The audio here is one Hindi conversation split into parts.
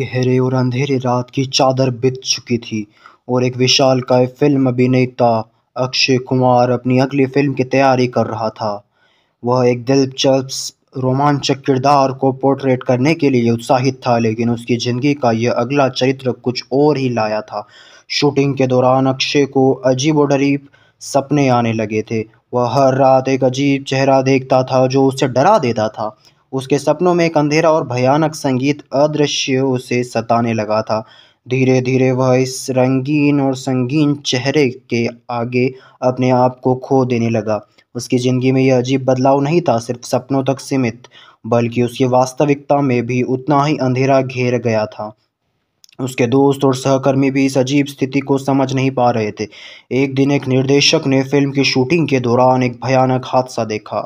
गहरे और अंधेरे रात की चादर बित चुकी थी और एक विशाल का फिल्म अभिनेता अक्षय कुमार अपनी अगली फिल्म की तैयारी कर रहा था वह एक दिलचस्प रोमांचक किरदार को पोर्ट्रेट करने के लिए उत्साहित था लेकिन उसकी ज़िंदगी का यह अगला चरित्र कुछ और ही लाया था शूटिंग के दौरान अक्षय को अजीब और डरीब सपने आने लगे थे वह हर रात एक अजीब चेहरा देखता था जो उसे डरा देता था उसके सपनों में एक अंधेरा और भयानक संगीत अदृश्य उसे सताने लगा था धीरे धीरे वह इस रंगीन और संगीन चेहरे के आगे अपने आप को खो देने लगा उसकी ज़िंदगी में यह अजीब बदलाव नहीं था सिर्फ सपनों तक सीमित बल्कि उसकी वास्तविकता में भी उतना ही अंधेरा घेर गया था उसके दोस्त और सहकर्मी भी इस अजीब स्थिति को समझ नहीं पा रहे थे एक दिन एक निर्देशक ने फिल्म की शूटिंग के दौरान एक भयानक हादसा देखा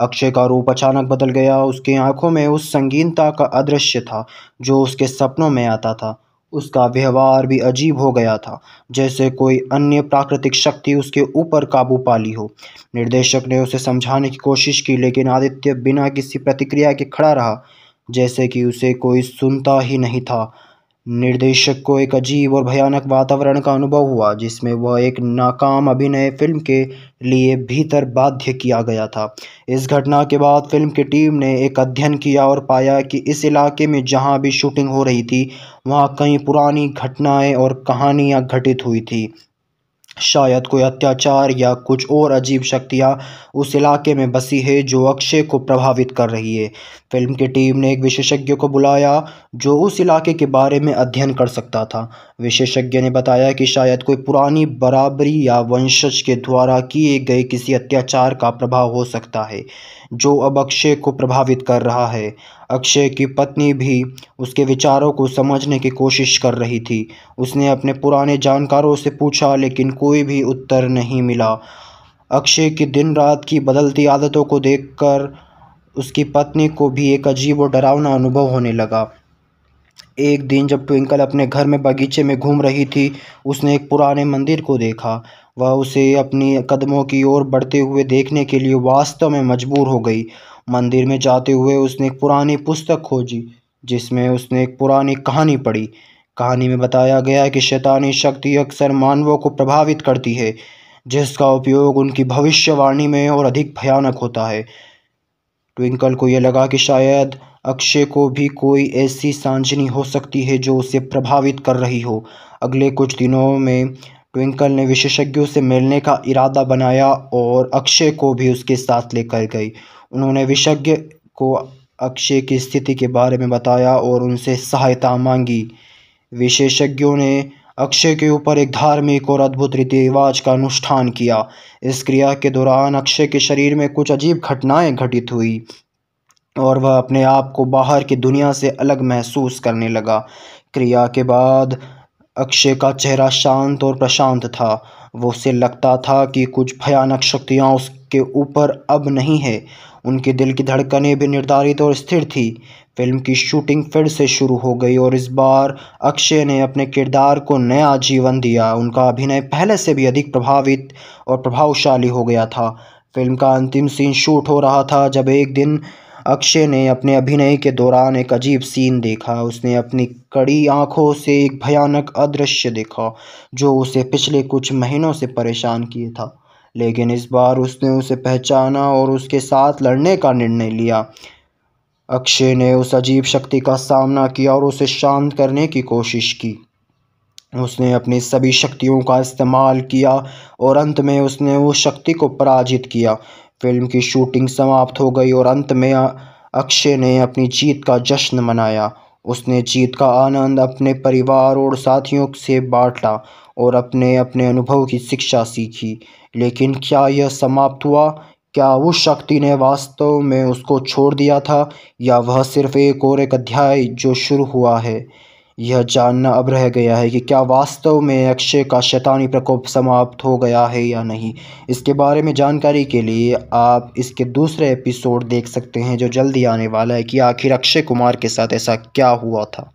अक्षय का रूप अचानक बदल गया उसकी आंखों में उस संगीनता का अदृश्य था जो उसके सपनों में आता था उसका व्यवहार भी अजीब हो गया था जैसे कोई अन्य प्राकृतिक शक्ति उसके ऊपर काबू पा ली हो निर्देशक ने उसे समझाने की कोशिश की लेकिन आदित्य बिना किसी प्रतिक्रिया के खड़ा रहा जैसे कि उसे कोई सुनता ही नहीं था निर्देशक को एक अजीब और भयानक वातावरण का अनुभव हुआ जिसमें वह एक नाकाम अभिनय फिल्म के लिए भीतर बाध्य किया गया था इस घटना के बाद फिल्म की टीम ने एक अध्ययन किया और पाया कि इस इलाके में जहां भी शूटिंग हो रही थी वहां कई पुरानी घटनाएं और कहानियां घटित हुई थी शायद कोई अत्याचार या कुछ और अजीब शक्तियां उस इलाके में बसी है जो अक्षय को प्रभावित कर रही है फिल्म की टीम ने एक विशेषज्ञ को बुलाया जो उस इलाके के बारे में अध्ययन कर सकता था विशेषज्ञ ने बताया कि शायद कोई पुरानी बराबरी या वंशज के द्वारा किए गए किसी अत्याचार का प्रभाव हो सकता है जो अब अक्षय को प्रभावित कर रहा है अक्षय की पत्नी भी उसके विचारों को समझने की कोशिश कर रही थी उसने अपने पुराने जानकारों से पूछा लेकिन कोई भी उत्तर नहीं मिला अक्षय की दिन रात की बदलती आदतों को देखकर उसकी पत्नी को भी एक अजीब और डरावना अनुभव होने लगा एक दिन जब ट्विंकल अपने घर में बगीचे में घूम रही थी उसने एक पुराने मंदिर को देखा वह उसे अपनी कदमों की ओर बढ़ते हुए देखने के लिए वास्तव में मजबूर हो गई मंदिर में जाते हुए उसने एक पुरानी पुस्तक खोजी जिसमें उसने एक पुरानी कहानी पढ़ी कहानी में बताया गया है कि शैतानी शक्ति अक्सर मानवों को प्रभावित करती है जिसका उपयोग उनकी भविष्यवाणी में और अधिक भयानक होता है ट्विंकल को यह लगा कि शायद अक्षय को भी कोई ऐसी सांझनी हो सकती है जो उसे प्रभावित कर रही हो अगले कुछ दिनों में ट्विंकल ने विशेषज्ञों से मिलने का इरादा बनाया और अक्षय को भी उसके साथ लेकर गई उन्होंने विशेषज्ञ को अक्षय की स्थिति के बारे में बताया और उनसे सहायता मांगी विशेषज्ञों ने अक्षय के ऊपर एक धार्मिक और अद्भुत रीति रिवाज का अनुष्ठान किया इस क्रिया के दौरान अक्षय के शरीर में कुछ अजीब घटनाएं घटित हुई और वह अपने आप को बाहर की दुनिया से अलग महसूस करने लगा क्रिया के बाद अक्षय का चेहरा शांत और प्रशांत था वो उसे लगता था कि कुछ भयानक शक्तियाँ उसके ऊपर अब नहीं है उनके दिल की धड़कनें भी निर्धारित और स्थिर थी फिल्म की शूटिंग फिर से शुरू हो गई और इस बार अक्षय ने अपने किरदार को नया जीवन दिया उनका अभिनय पहले से भी अधिक प्रभावित और प्रभावशाली हो गया था फिल्म का अंतिम सीन शूट हो रहा था जब एक दिन अक्षय ने अपने अभिनय के दौरान एक अजीब सीन देखा उसने अपनी कड़ी आंखों से एक भयानक अदृश्य देखा जो उसे पिछले कुछ महीनों से परेशान किए था लेकिन इस बार उसने उसे पहचाना और उसके साथ लड़ने का निर्णय लिया अक्षय ने उस अजीब शक्ति का सामना किया और उसे शांत करने की कोशिश की उसने अपनी सभी शक्तियों का इस्तेमाल किया और अंत में उसने उस शक्ति को पराजित किया फिल्म की शूटिंग समाप्त हो गई और अंत में अक्षय ने अपनी जीत का जश्न मनाया उसने जीत का आनंद अपने परिवार और साथियों से बांटा और अपने अपने अनुभव की शिक्षा सीखी लेकिन क्या यह समाप्त हुआ क्या उस शक्ति ने वास्तव में उसको छोड़ दिया था या वह सिर्फ एक और एक अध्याय जो शुरू हुआ है यह जानना अब रह गया है कि क्या वास्तव में अक्षय का शैतानी प्रकोप समाप्त हो गया है या नहीं इसके बारे में जानकारी के लिए आप इसके दूसरे एपिसोड देख सकते हैं जो जल्दी आने वाला है कि आखिर अक्षय कुमार के साथ ऐसा क्या हुआ था